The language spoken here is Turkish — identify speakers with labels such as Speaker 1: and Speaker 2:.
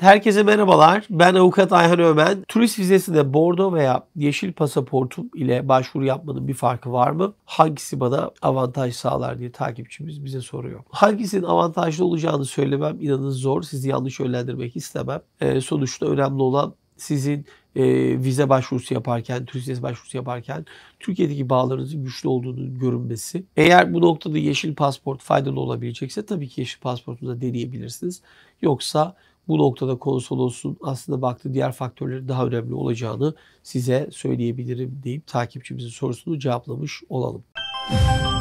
Speaker 1: Herkese merhabalar. Ben avukat Ayhan Ömen. Turist vizesinde bordo veya yeşil pasaportum ile başvuru yapmanın bir farkı var mı? Hangisi bana avantaj sağlar diye takipçimiz bize soruyor. Hangisinin avantajlı olacağını söylemem inanın zor. Sizi yanlış yönlendirmek istemem. E, sonuçta önemli olan sizin e, vize başvurusu yaparken, turist başvurusu yaparken Türkiye'deki bağlarınızın güçlü olduğunu görünmesi. Eğer bu noktada yeşil pasport faydalı olabilecekse tabii ki yeşil pasportu da deneyebilirsiniz. Yoksa bu noktada konsolosun aslında baktığı diğer faktörleri daha önemli olacağını size söyleyebilirim deyip takipçimizin sorusunu cevaplamış olalım. Müzik